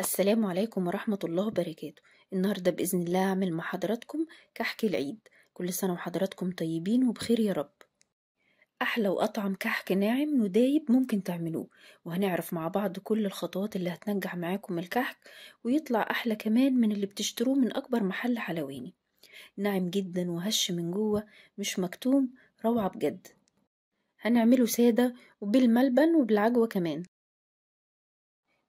السلام عليكم ورحمة الله وبركاته النهاردة بإذن الله هعمل مع حضراتكم كحك العيد كل سنة وحضراتكم طيبين وبخير يا رب أحلى وأطعم كحك ناعم ودايب ممكن تعملوه وهنعرف مع بعض كل الخطوات اللي هتنجح معاكم الكحك ويطلع أحلى كمان من اللي بتشتروه من أكبر محل حلواني ناعم جدا وهش من جوه مش مكتوم روعة بجد هنعمله سادة وبالملبن وبالعجوة كمان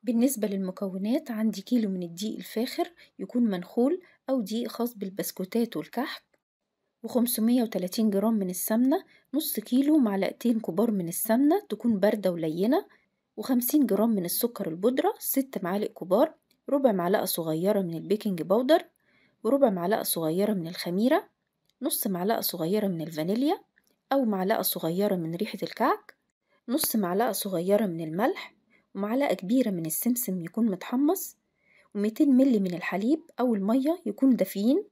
بالنسبة للمكونات عندي كيلو من الدقيق الفاخر يكون منخول أو دقيق خاص بالبسكوتات والكحك و530 جرام من السمنة نص كيلو معلقتين كبار من السمنة تكون باردة ولينة وخمسين جرام من السكر البودرة ست معالق كبار ربع معلقة صغيرة من البيكنج باودر وربع معلقة صغيرة من الخميرة نص معلقة صغيرة من الفانيليا أو معلقة صغيرة من ريحة الكعك نص معلقة صغيرة من الملح ومعلقة كبيرة من السمسم يكون متحمص و200 ملي من الحليب أو المية يكون دافيين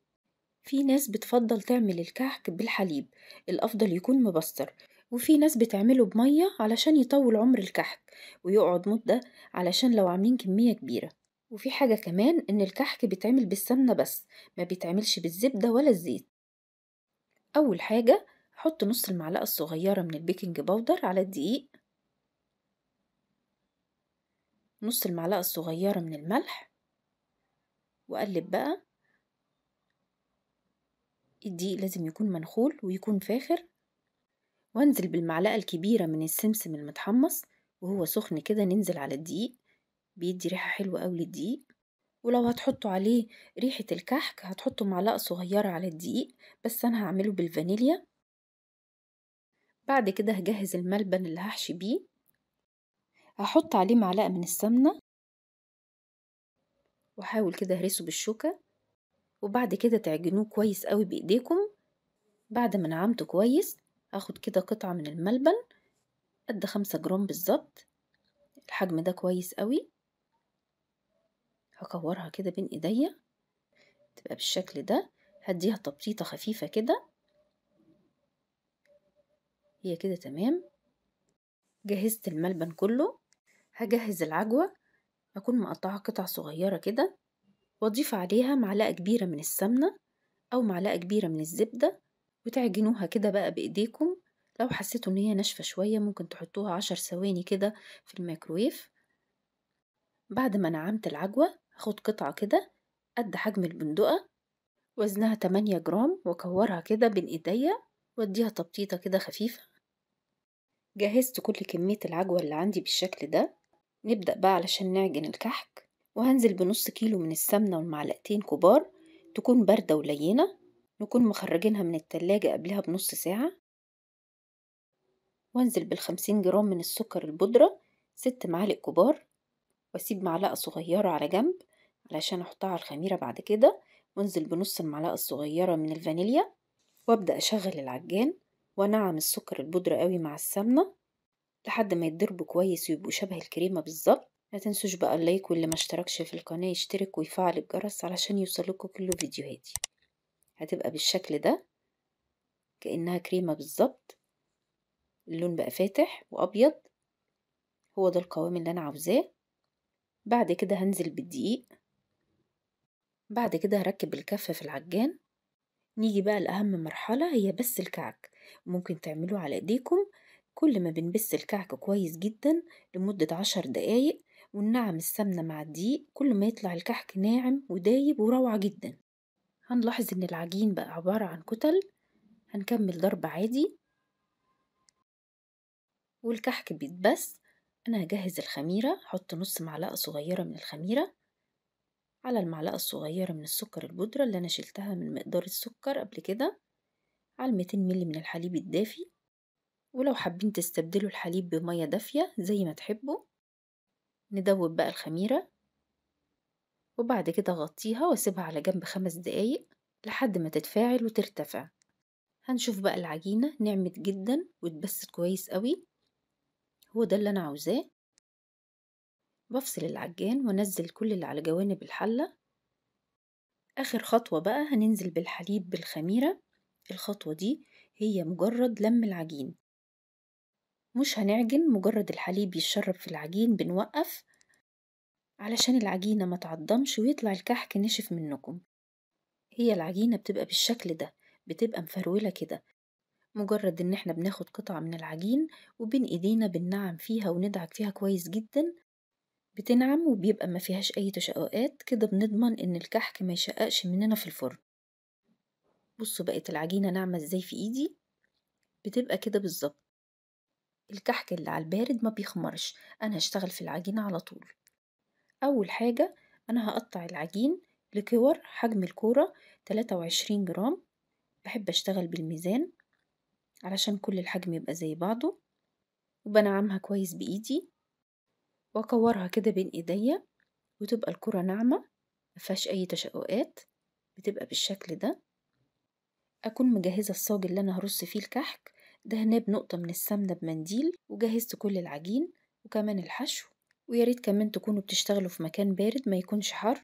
في ناس بتفضل تعمل الكحك بالحليب الأفضل يكون مبستر وفي ناس بتعمله بمية علشان يطول عمر الكحك ويقعد مدة علشان لو عاملين كمية كبيرة وفي حاجة كمان إن الكحك بيتعمل بالسمنة بس ما بيتعملش بالزبدة ولا الزيت أول حاجة حط نص المعلقة الصغيرة من البيكنج باودر على الدقيق نص المعلقة الصغيرة من الملح وأقلب بقى الدقيق لازم يكون منخول ويكون فاخر وانزل بالمعلقة الكبيرة من السمسم المتحمص وهو سخن كده ننزل على الدقيق بيدي ريحة حلوة أوي للدقيق ولو هتحطوا عليه ريحة الكحك هتحطوا معلقة صغيرة على الدقيق بس أنا هعمله بالفانيليا بعد كده هجهز الملبن اللي هحشي بيه هحط عليه معلقة من السمنة وحاول كده اهرسه بالشوكة وبعد كده تعجنوه كويس قوي بايديكم بعد ما نعمته كويس هاخد كده قطعة من الملبن قد خمسة جرام بالظبط الحجم ده كويس قوي هكورها كده بين ايديا تبقى بالشكل ده هديها تبطيطة خفيفة كده هي كده تمام جهزت الملبن كله هجهز العجوة أكون مقطعة قطع صغيرة كده وأضيف عليها معلقة كبيرة من السمنة أو معلقة كبيرة من الزبدة وتعجنوها كده بقى بإيديكم لو حسيتوا إن هي ناشفة شوية ممكن تحطوها عشر ثواني كده في الميكرويف بعد ما نعمت العجوة هاخد قطعة كده قد حجم البندقة وزنها 8 جرام وأكورها كده بين إيديا وأديها تبطيطة كده خفيفة جهزت كل كمية العجوة اللي عندي بالشكل ده نبدأ بقى علشان نعجن الكحك وهنزل بنص كيلو من السمنة ومعلقتين كبار تكون باردة ولينة نكون مخرجينها من التلاجة قبلها بنص ساعة وانزل بالخمسين جرام من السكر البودرة ست معالق كبار واسيب معلقة صغيرة على جنب علشان احطها على الخميرة بعد كده وانزل بنص المعلقة الصغيرة من الفانيليا وابدأ اشغل العجان وانعم السكر البودرة قوي مع السمنة لحد ما يتضربوا كويس ويبقوا شبه الكريمة بالظبط ما تنسوش بقى اللايك واللي ما اشتركش في القناة يشترك ويفعل الجرس علشان يوصلكوا كل فيديوهاتي هتبقى بالشكل ده كأنها كريمة بالظبط اللون بقى فاتح وأبيض هو ده القوام اللي أنا عاوزاه بعد كده هنزل بالدقيق بعد كده هركب الكفة في العجان نيجي بقى لأهم مرحلة هي بس الكعك ممكن تعملوه على ايديكم كل ما بنبس الكعك كويس جدا لمدة عشر دقايق وننعم السمنة مع الدقيق كل ما يطلع الكحك ناعم ودايب وروعة جدا هنلاحظ ان العجين بقى عبارة عن كتل هنكمل ضرب عادي والكحك بيتبس انا هجهز الخميرة هحط نص معلقة صغيرة من الخميرة على المعلقة الصغيرة من السكر البودرة اللي انا شلتها من مقدار السكر قبل كده على 200 ملي من الحليب الدافي ولو حابين تستبدلوا الحليب بمية دافية زي ما تحبوا ندوب بقى الخميرة وبعد كده غطيها واسيبها على جنب خمس دقايق لحد ما تتفاعل وترتفع هنشوف بقى العجينة نعمت جدا واتبست كويس قوي هو ده اللي انا عاوزاه بفصل العجان وانزل كل اللي على جوانب الحلة اخر خطوة بقى هننزل بالحليب بالخميرة الخطوة دي هي مجرد لم العجين مش هنعجن مجرد الحليب يتشرب في العجين بنوقف علشان العجينة ما تعضمش ويطلع الكحك نشف منكم هي العجينة بتبقى بالشكل ده بتبقى مفرولة كده مجرد ان احنا بناخد قطعة من العجين وبين ايدينا بننعم فيها وندعك فيها كويس جدا بتنعم وبيبقى ما فيهاش اي تشققات كده بنضمن ان الكحك ما يشققش مننا في الفرن بصوا بقت العجينة ناعمة ازاي في ايدي بتبقى كده بالظبط الكحك اللي على البارد ما بيخمرش أنا هشتغل في العجينة على طول أول حاجة أنا هقطع العجين لكور حجم الكورة تلاتة وعشرين جرام بحب أشتغل بالميزان علشان كل الحجم يبقى زي بعضه وبنعمها كويس بإيدي وأكورها كده بين إيديا وتبقى الكرة ناعمة مفيهاش أي تشققات بتبقى بالشكل ده أكون مجهزة الصاج اللي أنا هرص فيه الكحك دهناه بنقطة من السمنة بمنديل وجهزت كل العجين وكمان الحشو وياريت كمان تكونوا بتشتغلوا في مكان بارد ما يكونش حر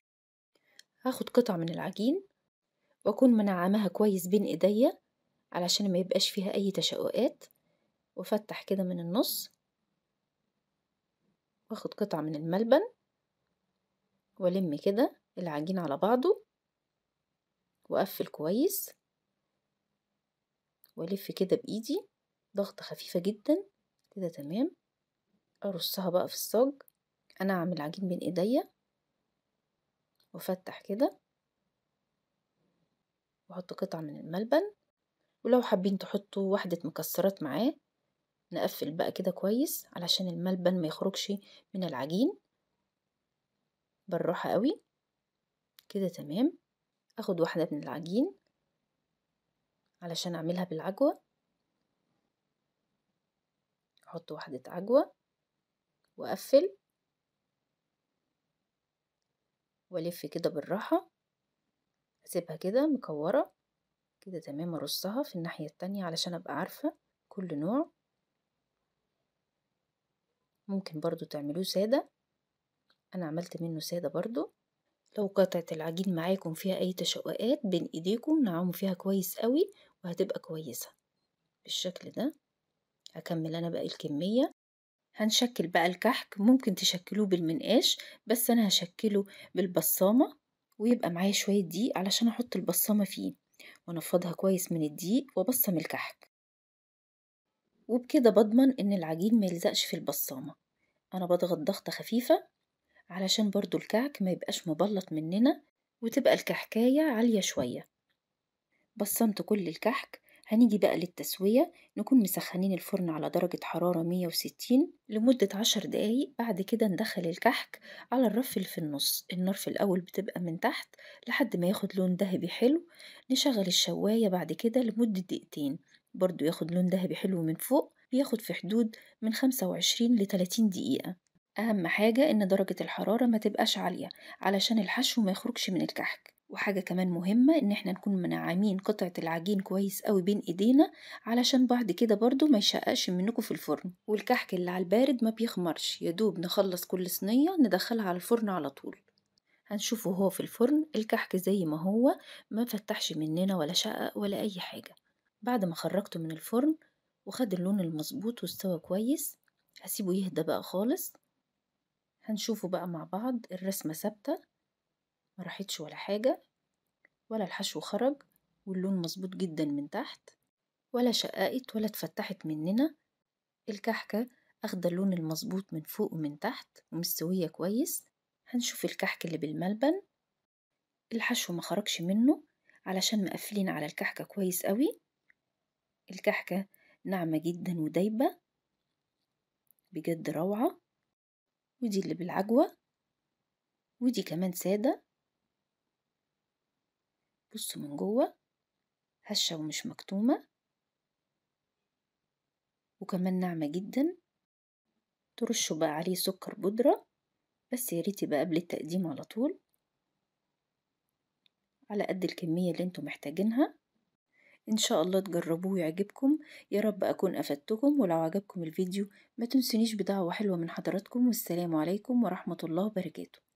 هاخد قطع من العجين وأكون منعماها كويس بين إيديا علشان ما يبقاش فيها أي تشققات وأفتح كده من النص واخد قطعة من الملبن والم كده العجين على بعضه وأقفل كويس وألف كده بإيدي ضغطة خفيفة جدا كده تمام أرصها بقى في الصاج أنا أعمل عجين بين إيديا وأفتح كده وأحط قطعة من الملبن ولو حابين تحطوا وحدة مكسرات معاه نقفل بقى كده كويس علشان الملبن ما يخرجش من العجين بالراحة قوي كده تمام اخد واحدة من العجين علشان اعملها بالعجوة احط واحدة عجوة واقفل والف كده بالراحة اسيبها كده مكورة كده تمام ارصها في الناحية التانية علشان ابقى عارفة كل نوع ممكن برضو تعملوه سادة انا عملت منه سادة برضو لو قطعة العجين معاكم فيها أي تشققات بين إيديكم نعوم فيها كويس قوي وهتبقى كويسة بالشكل ده هكمل أنا باقي الكمية هنشكل بقى الكحك ممكن تشكلوه بالمنقاش بس أنا هشكله بالبصامة ويبقى معايا شوية دقيق علشان أحط البصامة فيه وأنفضها كويس من الدقيق وأبصم الكحك وبكده بضمن إن العجين ما يلزقش في البصامة أنا بضغط ضغطة خفيفة علشان برضو الكعك ما يبقاش مبلط مننا وتبقى الكحكاية عالية شوية بصمت كل الكحك هنيجي بقى للتسوية نكون مسخنين الفرن على درجة حرارة 160 لمدة 10 دقايق بعد كده ندخل الكحك على الرف اللي في النص النار في الأول بتبقى من تحت لحد ما ياخد لون ذهبي حلو نشغل الشواية بعد كده لمدة دقيقتين برضو ياخد لون ذهبي حلو من فوق بياخد في حدود من 25 ل 30 دقيقة أهم حاجة إن درجة الحرارة ما تبقاش عالية علشان الحشو ما يخرجش من الكحك وحاجة كمان مهمة إن احنا نكون منعمين قطعة العجين كويس قوي بين إيدينا علشان بعد كده برضو ما يشققش منكم في الفرن والكحك اللي على البارد ما بيخمرش يدوب نخلص كل صينية ندخلها على الفرن على طول هنشوفه هو في الفرن الكحك زي ما هو ما فتحش مننا ولا شقق ولا أي حاجة بعد ما خرجته من الفرن وخد اللون المظبوط واستوى كويس هسيبه يهدى بقى خالص هنشوفه بقى مع بعض الرسمة ثابتة ما راحتش ولا حاجة ولا الحشو خرج واللون مظبوط جدا من تحت ولا شققت ولا اتفتحت مننا الكحكة اخدة اللون المظبوط من فوق ومن تحت ومستوية كويس هنشوف الكحك اللي بالملبن الحشو ما خرجش منه علشان مقفلين على الكحكة كويس قوي الكحكة ناعمة جدا ودايبة بجد روعة ودي اللي بالعجوة ودي كمان سادة بصوا من جوه هشة ومش مكتومة وكمان ناعمة جدا ترشوا بقى عليه سكر بودرة بس يا ريت يبقى قبل التقديم على طول على قد الكمية اللي انتم محتاجينها إن شاء الله تجربوه ويعجبكم يا رب أكون أفدتكم ولو عجبكم الفيديو ما تنسونيش بدعوة حلوة من حضراتكم والسلام عليكم ورحمة الله وبركاته